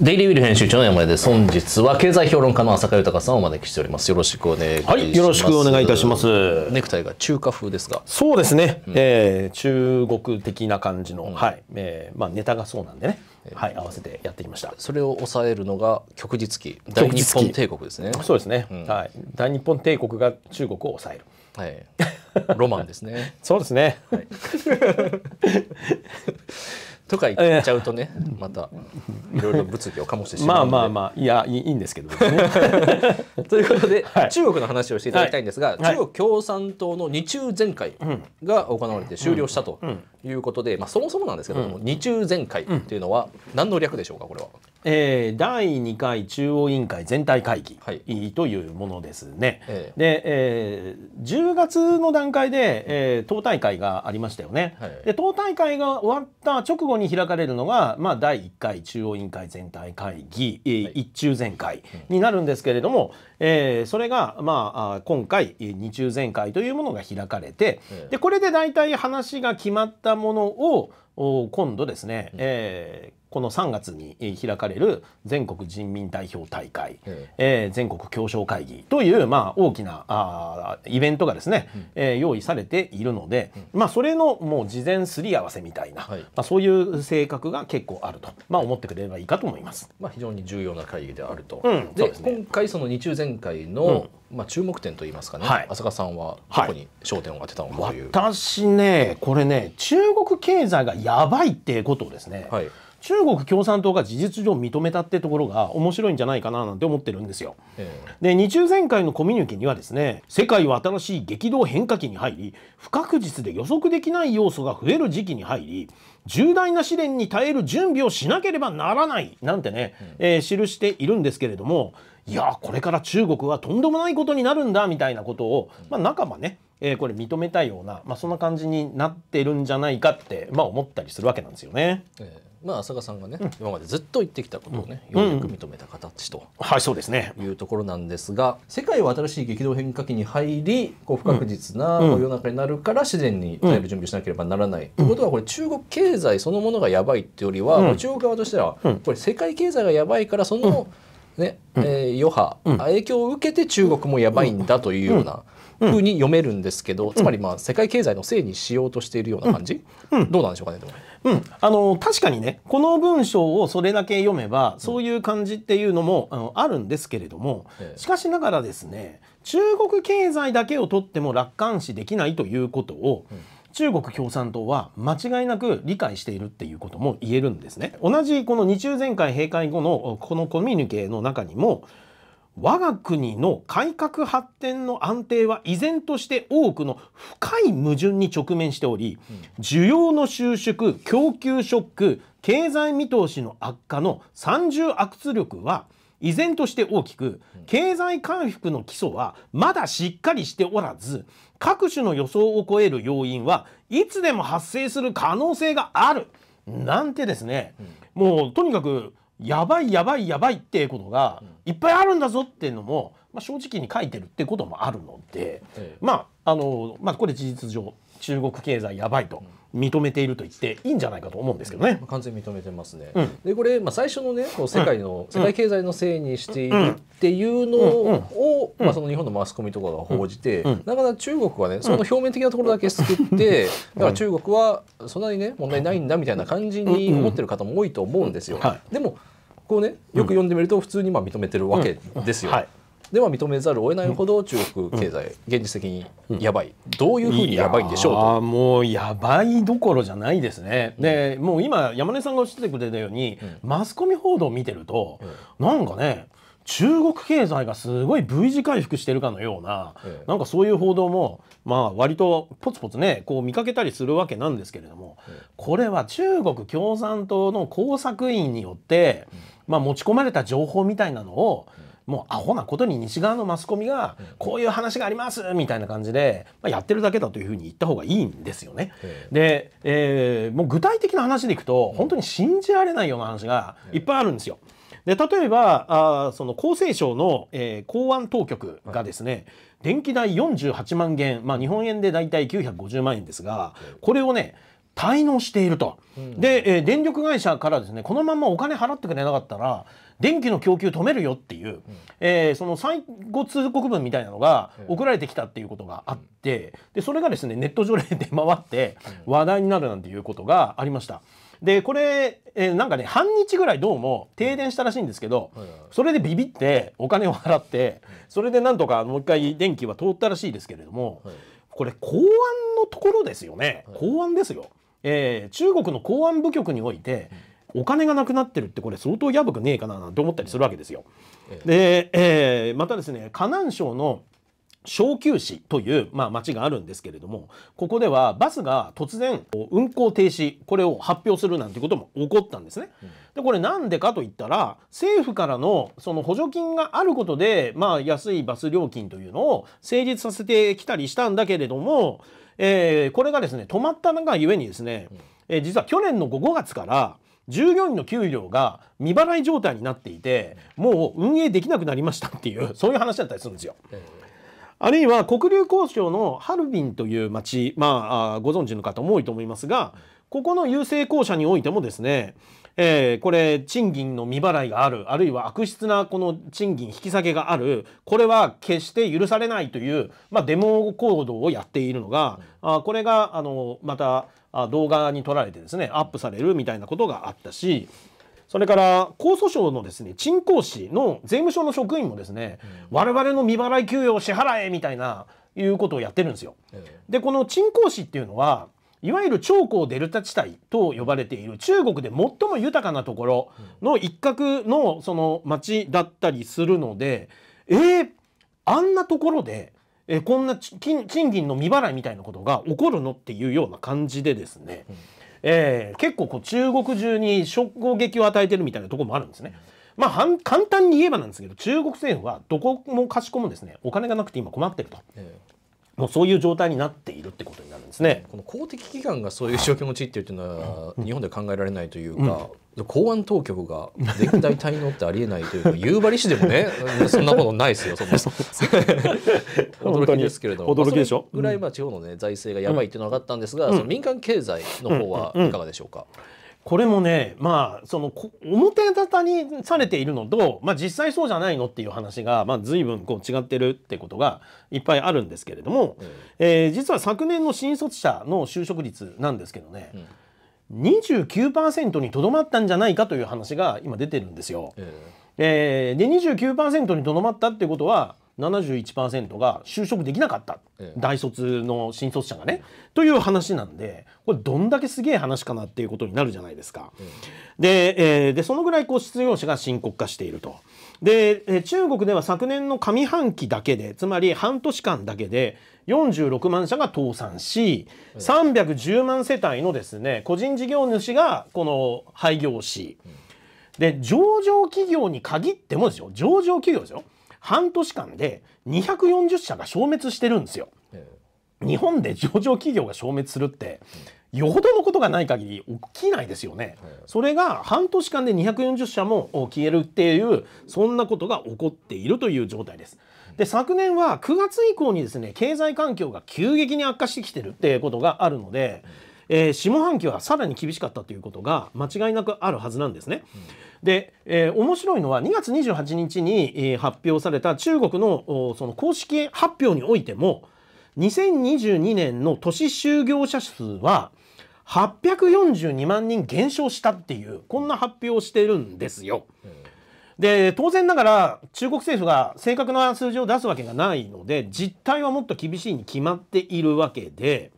デイリービル編集長の山根です。本日は経済評論家の浅香豊さんをお招きしております。よろしくお願いします。はい、よろしくお願いいたします。ネクタイが中華風ですが。そうですね。うん、えー、中国的な感じの、うん、はい、えー、まあネタがそうなんでね。はい、合わせてやってきました。それを抑えるのが旭日旗、大日本帝国ですね。そうですね、うん、はい、大日本帝国が中国を抑える。はい、ロマンですね。そうですね。はい とか言っちゃうとね、またいろいろ物議を醸してしまうまあまあまあいやいいんですけど、ね、ということで、はい、中国の話をしていただきたいんですが、はい、中国共産党の二中全会が行われて終了したということで、まあ、そもそもなんですけども、うん、二中全会というのは何の略でしょうかこれは。えー、第2回中央委員会全体会議、というものですね。で、えー、10月の段階で、えー、党大会がありましたよね、はい、で。党大会が終わった直後に開かれるのが、まあ、第1回中央委員会全体会議、えー、1中全会になるんですけれども、えー、それが、まあ、今回2中全会というものが開かれて、でこれで大体話が決まったものを今度ですね、えーこの3月に開かれる全国人民代表大会、えー、全国協商会議という、まあ、大きなあイベントがですね、うん、えー、用意されているので、うん、まあ、それのもう事前すり合わせみたいな、はい、まあ、そういう性格が結構あると、まあ、思ってくれればいいかと思います。まあ、非常に重要な会議であると、うん、で、ね、今回その日中前回の、まあ、注目点といいますかね、はい、浅香さんはどこに焦点を当てたのかという、はい、私ねこれね中国経済がやばいっていうことをですね、はい中国共産党が事実上認めたってところが面白いんじゃないかななんて思ってるんですよ。えー、で、日中全会のコミュニケにはですね、世界は新しい激動変化期に入り、不確実で予測できない要素が増える時期に入り、重大な試練に耐える準備をしなければならないなんてね、うん、えー、記しているんですけれども、いやこれから中国はとんでもないことになるんだみたいなことを、まあ、仲間ね、えー、これ認めたような、まあ、そんな感じになってるんじゃないかって、まあ、思ったりするわけなんですよね。えーまあ浅賀さんがね、うん、今までずっと言ってきたことをね、うん、ようやく認めた形と、はいそうですねいうところなんですが世界は新しい激動変化期に入りこう不確実な世の中になるから自然にだいぶ準備しなければならない、ということはこれ中国経済そのものがやばいっていうよりは、中国側としては、これ世界経済がやばいからその、ね、えー、余波、影響を受けて中国もやばいんだというような、ふうに読めるんですけど、うん、つまりまあ世界経済のせいにしようとしているような感じ、うん、どうなんでしょうかねうん、あの確かにねこの文章をそれだけ読めばそういう感じっていうのも、あのあるんですけれどもしかしながらですね中国経済だけをとっても楽観視できないということを、うん中国共産党は間違いなく理解しているっていうことも言えるんですね。同じこの日中前回閉会後のこのコミュニケの中にも我が国の改革発展の安定は依然として多くの深い矛盾に直面しており、需要の収縮供給ショック経済見通しの悪化の三重圧力は依然として大きく経済回復の基礎はまだしっかりしておらず各種の予想を超える要因はいつでも発生する可能性があるなんてですね、もうとにかくやばいやばいやばいってことがいっぱいあるんだぞっていうのも、まあ、正直に書いてるってこともあるので、ええ、まああのまあこれ事実上中国経済やばいと。認めていると言っていいんじゃないかと思うんですけどね。完全に認めてますね。うん、でこれ、まあ、最初のねこう世界の、うん、世界経済のせいにしているっていうのを、まあ、その日本のマスコミとかが報じて、なかなか中国はねその表面的なところだけ救って、だから中国はそんなにね問題ないんだみたいな感じに思ってる方も多いと思うんですよ。はい、でもこうねよく読んでみると普通にまあ認めてるわけですよ。はいでは認めざるを得ないほど中国経済、現実的にやばい、どういうふうにやばいんでしょうともうやばいどころじゃないですね、でもう今山根さんがおっしゃってくれたように、マスコミ報道を見てると、うなんかね中国経済がすごい V 字回復してるかのような、ええ、なんかそういう報道も、まあ、割とポツポツねこう見かけたりするわけなんですけれども、え、これは中国共産党の工作員によって、まあ、持ち込まれた情報みたいなのを、うんもうアホなことに西側のマスコミがこういう話がありますみたいな感じで、まあ、やってるだけだというふうに言った方がいいんですよね。で、えー、もう具体的な話でいくと本当に信じられないような話がいっぱいあるんですよ。で例えばあその厚生省の、えー、公安当局がですね、はい、電気代48万元、まあ、日本円で大体950万円ですがこれをね滞納していると、うん、で、えー、電力会社からですねこのままお金払ってくれなかったら電気の供給止めるよっていう、うん、えー、その最後通告文みたいなのが送られてきたっていうことがあって、でそれがですねネット上で出回って話題になるなんていうことがありました。でこれ、えー、なんかね半日ぐらいどうも停電したらしいんですけど、それでビビってお金を払ってそれでなんとかもう一回電気は通ったらしいですけれども、これ公安のところですよね、公安ですよ。えー、中国の公安部局において、お金がなくなってるってこれ相当やぶくねえかななんて思ったりするわけですよ。で、えー、またですね河南省の小休市という、まあ、町があるんですけれどもここではバスが突然運行停止これを発表するなんてことも起こったんですね。でこれなんでかといったら政府からのその補助金があることで、まあ、安いバス料金というのを成立させてきたりしたんだけれどもえー、これがですね止まったのがゆえにですね、えー、実は去年の5月から従業員の給料が未払い状態になっていてもう運営できなくなりましたっていうそういう話だったりするんですよ。あるいは黒竜交渉のハルビンという町、まあ、ご存知の方も多いと思いますがここの郵政公社においてもですねえー、これ賃金の未払いがあるあるいは悪質なこの賃金引き下げがあるこれは決して許されないという、まあ、デモ行動をやっているのが、うん、あこれがあのまた動画に撮られてですねアップされるみたいなことがあったしそれから江蘇省のですね鎮江市の税務署の職員もですね、うん、我々の未払い給与を支払えみたいないうことをやってるんですよ。うん、でこの鎮江市っていうのはいわゆる長江デルタ地帯と呼ばれている中国で最も豊かなところの一角のその町だったりするので、えー、あんなところで、えこんな賃金の未払いみたいなことが起こるのっていうような感じでですね、えー、結構こう中国中に衝撃を与えてるみたいなとこもあるんですね。まあ、簡単に言えばなんですけど中国政府はどこもかしこもですねお金がなくて今困ってると、もうそういう状態になっているってことになるんですね。この公的機関がそういう状況に陥っているというのは、日本で考えられないというか、公安当局が歴代滞納ってありえないというか、夕張市でもね、そんなものないですよ。そんな 驚きですけれども、驚きでしょ。ぐらいまあ地方のね財政がやばいっていうのがあったんですが、うん、その民間経済の方はいかがでしょうか。うんこれもねまあその表沙汰にされているのと、まあ、実際そうじゃないのっていう話が、まあ、随分こう違ってるってことがいっぱいあるんですけれども、うん、えー、実は昨年の新卒者の就職率なんですけどね、うん、29%にとどまったんじゃないかという話が今出てるんですよ。うん、えー、で29%にとどまったってことは71%が就職できなかった、ええ、大卒の新卒者がね、という話なんでこれどんだけすげえ話かなっていうことになるじゃないですか。え、で,、えでそのぐらいこう失業者が深刻化していると。で中国では昨年の上半期だけでつまり半年間だけで46万社が倒産し310万世帯のですね個人事業主がこの廃業しで上場企業に限ってもですよ上場企業ですよ半年間で240社が消滅してるんですよ。日本で上場企業が消滅するってよほどのことがない限り起きないですよね。それが半年間で240社も消えるっていうそんなことが起こっているという状態です。で昨年は9月以降にですね経済環境が急激に悪化してきてるってうことがあるので。うんえー、下半期はさらに厳しかったということが間違いなくあるはずなんですね。うん、で、えー、面白いのは2月28日に、発表された中国のその公式発表においても2022年の都市就業者数は842万人減少したっていうこんな発表をしてるんですよ。うんで当然ながら中国政府が正確な数字を出すわけがないので実態はもっと厳しいに決まっているわけで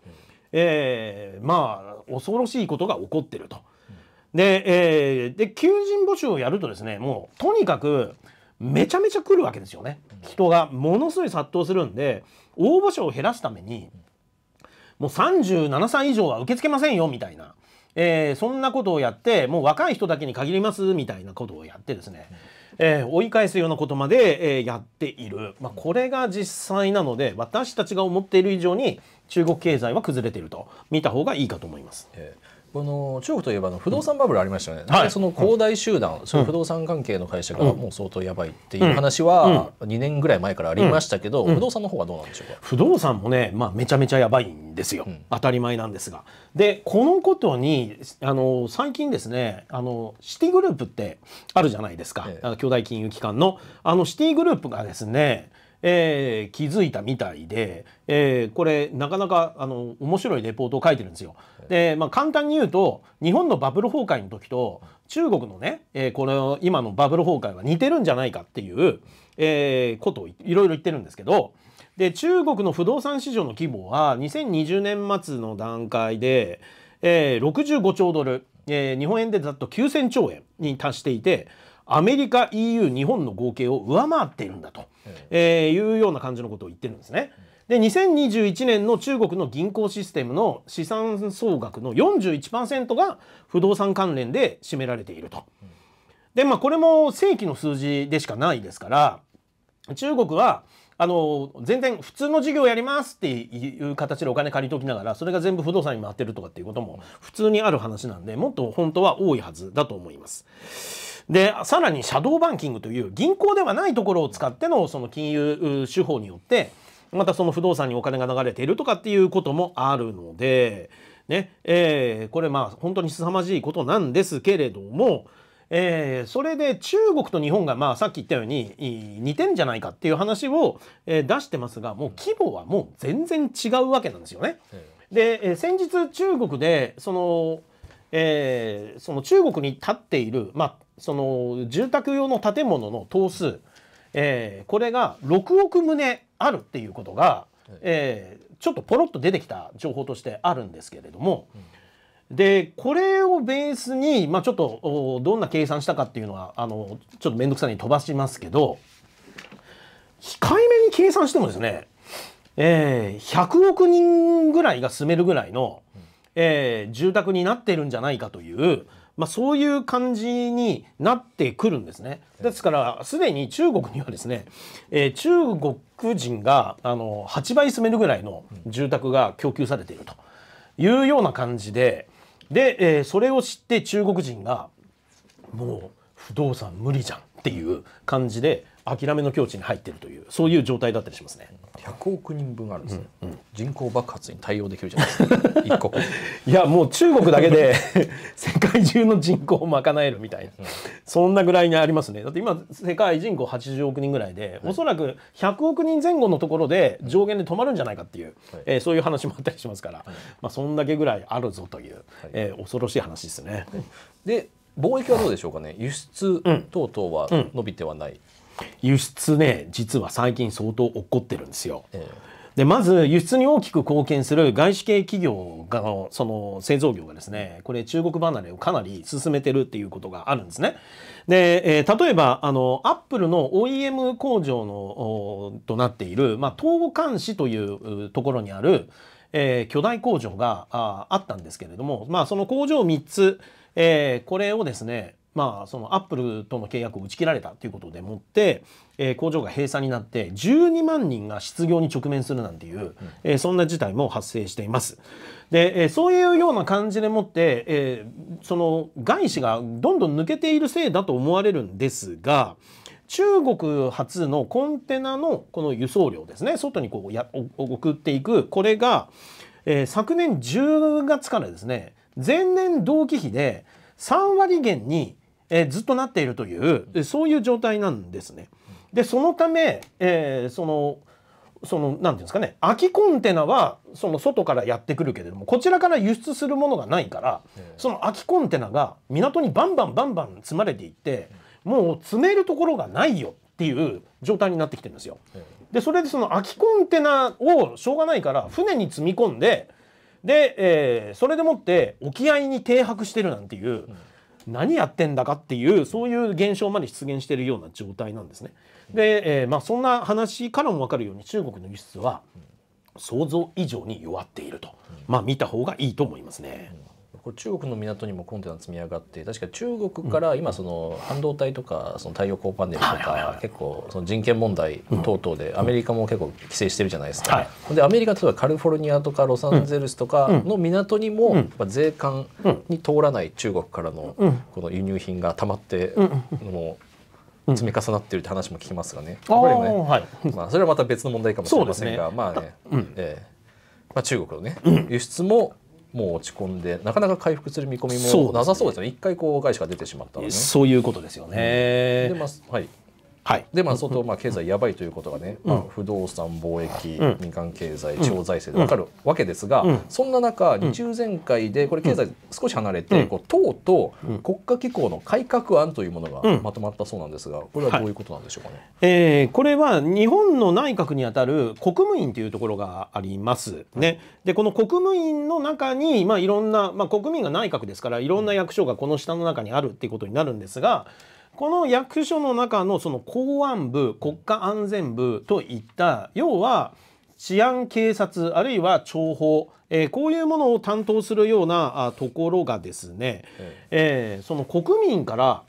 えー、まあ恐ろしいことが起こってると。で,、えー、で求人募集をやるとですねもうとにかくめちゃめちゃ来るわけですよね人がものすごい殺到するんで応募者を減らすためにもう37歳以上は受け付けませんよみたいな、えー、そんなことをやってもう若い人だけに限りますみたいなことをやってですね、えー、追い返すようなことまで、えー、やっている、まあ、これが実際なので私たちが思っている以上に中国経済は崩れていると見た方がいいかと思います。えーこの中国といえばの不動産バブルありましたよね、うんその恒大集団、その不動産関係の会社がもう相当やばいっていう話は2年ぐらい前からありましたけど、うん、不動産の方はどうなんでしょうか不動産もね、まあ、めちゃめちゃやばいんですよ、当たり前なんですが。でこのことにあの最近ですねあのシティグループってあるじゃないですか、ええ、あの巨大金融機関のあのシティグループがですねえー、気づいたみたいで、えー、これなかなかあの面白いレポートを書いてるんですよ。で、まあ、簡単に言うと日本のバブル崩壊の時と中国のね、えー、この今のバブル崩壊は似てるんじゃないかっていう、えー、ことをいろいろ言ってるんですけど。で中国の不動産市場の規模は2020年末の段階で、えー、65兆ドル、えー、日本円でざっと9,000兆円に達していてアメリカ EU 日本の合計を上回っているんだと、えー、いうような感じのことを言ってるんですね。で2021年の中国の銀行システムの資産総額の41%が不動産関連で占められていると。でまあこれも正規の数字でしかないですから中国はあの全然普通の事業やりますっていう形でお金借りときながらそれが全部不動産に回ってるとかっていうことも普通にある話なんでもっと本当は多いはずだと思います。でさらにシャドーバンキングという銀行ではないところを使ってのその金融手法によってまたその不動産にお金が流れているとかっていうこともあるので、ねえー、これまあ本当に凄まじいことなんですけれども。えー、それで中国と日本が、まあ、さっき言ったように似てんじゃないかっていう話を、え出してますがもう規模はもう全然違うわけなんですよね。で、え先日中国でその、えー、その中国に立っている、まあ、その住宅用の建物の棟数、えー、これが6億棟あるっていうことが、えー、ちょっとポロッと出てきた情報としてあるんですけれども、でこれをベースに、まあ、ちょっとどんな計算したかっていうのはあのちょっと面倒くさいに飛ばしますけど控えめに計算してもですね、えー、100億人ぐらいが住めるぐらいの、えー、住宅になってるんじゃないかというまあ、そういう感じになってくるんですね。ですからすでに中国にはですね、えー、中国人があの8倍住めるぐらいの住宅が供給されているというような感じでで、えー、それを知って中国人がもう不動産無理じゃんっていう感じで諦めの境地に入っているというそういう状態だったりしますね100億人分あるんですね、うんうん、人口爆発に対応できるじゃないですか 一国いやもう中国だけで 世界中の人口を賄えるみたいな、うん、そんなぐらいにありますねだって今世界人口80億人ぐらいで、はい、おそらく100億人前後のところで上限で止まるんじゃないかっていう、はい、えー、そういう話もあったりしますから、はい、まあ、そんだけぐらいあるぞという、はい、えー、恐ろしい話ですね。で貿易はどうでしょうかね輸出等々は伸びてはない、うん輸出ね実は最近相当起こってるんですよ。えー、でまず輸出に大きく貢献する外資系企業がその製造業がですねこれ中国離れをかなり進めてるっていうことがあるんですね。で、えー、例えばあのアップルの OEM 工場のとなっている、まあ、東関市というところにある、えー、巨大工場がああったんですけれども、まあ、その工場3つ、えー、これをですねまあ、そのアップルとの契約を打ち切られたということでもって、えー、工場が閉鎖になって12万人が失業に直面するなんていう、うん、えー、そんな事態も発生しています。で、えー、そういうような感じでもって、えその外資がどんどん抜けているせいだと思われるんですが中国発のコンテナのこの輸送量ですね外にこうや送っていくこれが、え昨年10月からですね前年同期比で3割減にえー、ずっとなっているというそういう状態なんですね。でそのため、えー、そのその何て言うんですかね空きコンテナはその外からやってくるけれどもこちらから輸出するものがないからその空きコンテナが港にバンバンバンバン積まれていってもう積めるところがないよっていう状態になってきてるんですよ。でそれでその空きコンテナをしょうがないから船に積み込んでで、えー、それでもって沖合に停泊してるなんていう。うん何やってんだかっていうそういう現象まで出現しているような状態なんですね。で、えー、まあ、そんな話からも分かるように中国の輸出は想像以上に弱っていると、まあ、見た方がいいと思いますね。これ中国の港にもコンテナ積み上がって確か中国から今その半導体とかその太陽光パネルとか結構その人権問題等々でアメリカも結構規制してるじゃないですか。はい、でアメリカ例えばカリフォルニアとかロサンゼルスとかの港にも税関に通らない中国からのこの輸入品がたまってもう積み重なってるって話も聞きますがね。これもね、はい、まあそれはまた別の問題かもしれませんが、ね、まあね、うん、えー、まあ中国のね、輸出ももう落ち込んでなかなか回復する見込みもなさそうですね一、ね、回こう外資が出てしまったらねそういうことですよね、でまあ、はいはい、で、まあ、相当まあ経済やばいということがね、まあ、不動産貿易、民間経済地方財政で分かるわけですが、そんな中日中全会でこれ経済少し離れて、こう党と国家機構の改革案というものがまとまったそうなんですがこれはどういうことなんでしょうかね、はい、えー、これは日本の内閣にあたる国務院というところがありますね。でこの国務院の中に、まあ、いろんな、まあ、国民が内閣ですからいろんな役所がこの下の中にあるっていうことになるんですが。うんこの役所の中のその公安部国家安全部といった要は治安警察あるいは諜報、えー、こういうものを担当するようなあところがですね、ええー、その国民から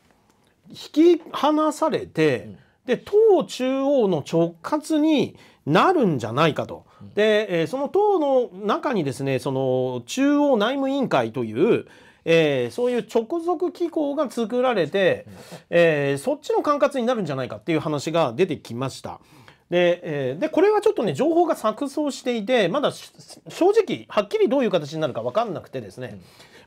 引き離されて、うん、で党中央の直轄になるんじゃないかと。で、えー、その党の中にですねその中央内務委員会という、えー、そういう直属機構が作られて、えー、そっちの管轄になるんじゃないかっていう話が出てきました。でえー、でこれはちょっとね情報が錯綜していてまだ正直はっきりどういう形になるか分かんなくてですね、うん、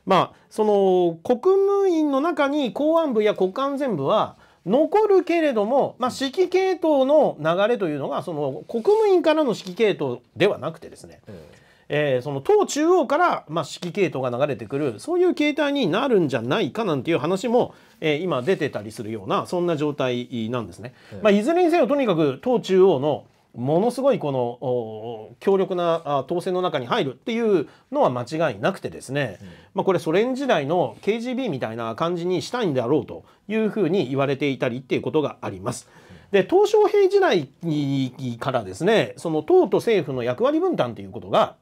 まあその国務院の中に公安部や国安全部は残るけれども、まあ、指揮系統の流れというのがその国務院からの指揮系統ではなくてですね、うんえー、その党中央から、まあ、指揮系統が流れてくるそういう形態になるんじゃないかなんていう話も、えー、今出てたりするようなそんな状態なんですね。まあ、いずれにせよとにかく党中央のものすごいこの強力な統制の中に入るっていうのは間違いなくてですね、うん、まあ、これソ連時代の KGB みたいな感じにしたいんだろうというふうに言われていたりっていうことがあります。で鄧小平時代からですねその党と政府の役割分担ということが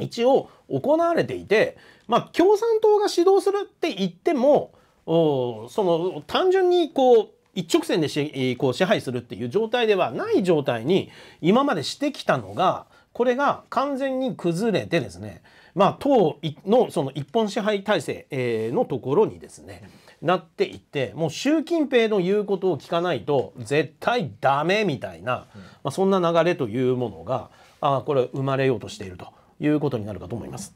一応行われていて、まあ、共産党が指導するって言ってもその単純にこう一直線でしこう支配するっていう状態ではない状態に今までしてきたのがこれが完全に崩れてですねまあ党のその一本支配体制のところにですねなっていってもう習近平の言うことを聞かないと絶対ダメみたいな、まあ、そんな流れというものがあこれ生まれようとしていると。いうことになるかと思います。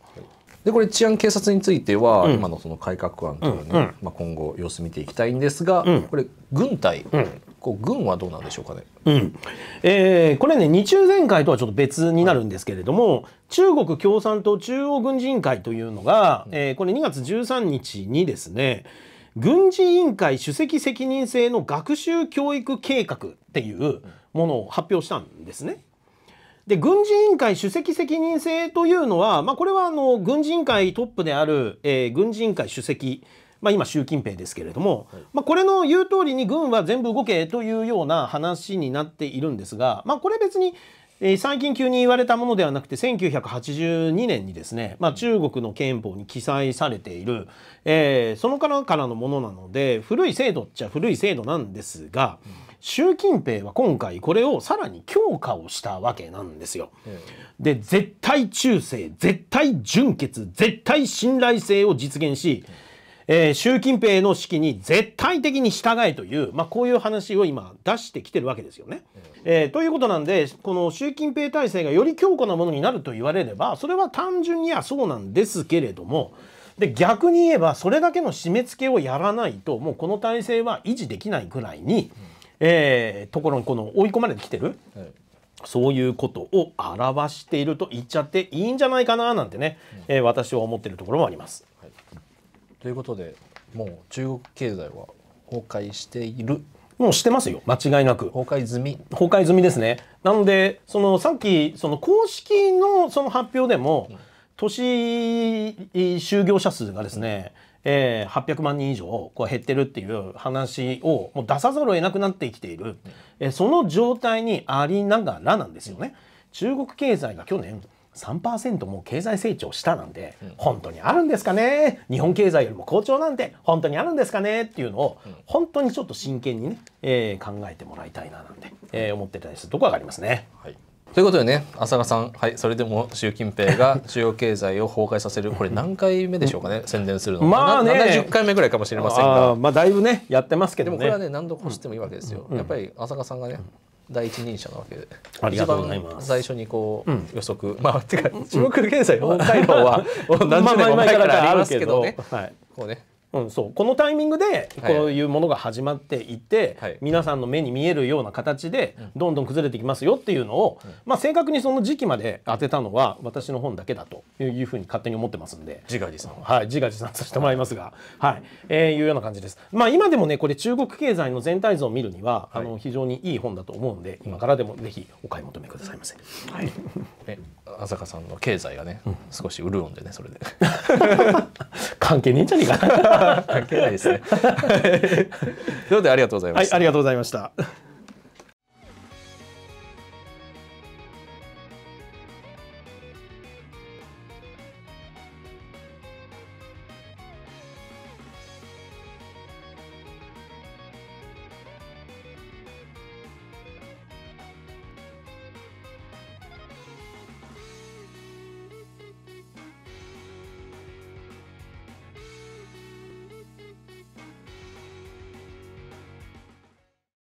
でこれ治安警察については、うん、今のその改革案というのうん、まあ、今後様子見ていきたいんですが、うん、これ軍隊、うん、こう軍はどうなんでしょうかね、うんえー、これね日中前会とはちょっと別になるんですけれども、はい、中国共産党中央軍事委員会というのが、うん、えー、これ2月13日にですね軍事委員会主席責任制の学習教育計画っていうものを発表したんですね。で軍事委員会主席責任制というのは、まあ、これはあの軍事委員会トップである、えー、軍事委員会主席まあ、今習近平ですけれども、はい、まあ、これの言う通りに軍は全部動けというような話になっているんですが、まあ、これ別にえー、最近急に言われたものではなくて1982年にですね、まあ、中国の憲法に記載されている、えー、そのからからのものなので古い制度っちゃ古い制度なんですが、うん、習近平は今回これをさらに強化をしたわけなんですよ。うん、で絶対忠誠絶対純潔絶対信頼性を実現し、うんえー、習近平の指揮に絶対的に従えという、まあ、こういう話を今出してきてるわけですよね。えー、ということなんでこの習近平体制がより強固なものになると言われればそれは単純にはそうなんですけれども。で逆に言えばそれだけの締め付けをやらないともうこの体制は維持できないぐらいに、えー、ところにこの追い込まれてきてる、はい、そういうことを表していると言っちゃっていいんじゃないかななんてね、えー、私は思ってるところもあります。ということでもう中国経済は崩壊しているもうしてますよ間違いなく崩壊済み崩壊済みですねなのでそのさっきその公式のその発表でも、うん、都市就業者数がですね、うん、えー、800万人以上こう減ってるっていう話をもう出さざるを得なくなってきている、うん、えー、その状態にありながらなんですよね。中国経済が去年3%も経済成長したなんて本当にあるんですかね日本経済よりも好調なんて本当にあるんですかねっていうのを、本当にちょっと真剣にね、えー、考えてもらいたいななんて、えー、思ってたりするところがありますね。はいということでね浅賀さん、はい、それでも習近平が 中央経済を崩壊させるこれ何回目でしょうかね宣伝するのまあね70回目ぐらいかもしれませんがまあだいぶねやってますけど、ね、でもこれはね何度越してもいいわけですよ、うん、やっぱり浅賀さんがね第一人者なわけでありがとうございます最初にこう、うん、予測まあてか中国現在北海道は 何十年も前からありますけどね、はい、こうねうん、そうこのタイミングでこういうものが始まっていって、はい、皆さんの目に見えるような形でどんどん崩れてきますよっていうのを、うん、まあ、正確にその時期まで当てたのは私の本だけだというふうに勝手に思ってますんで自画自賛はい自画自賛させてもらいますが、はいえー、いうような感じです。まあ、今でもねこれ中国経済の全体像を見るには、はい、あの非常にいい本だと思うんで今からでもぜひお買い求めくださいませ。はい、朝香さんの経済がね、うん、少し潤んでねそれで 関係ねえんじゃねえか関係ないですね ということでありがとうございました、はい、ありがとうございました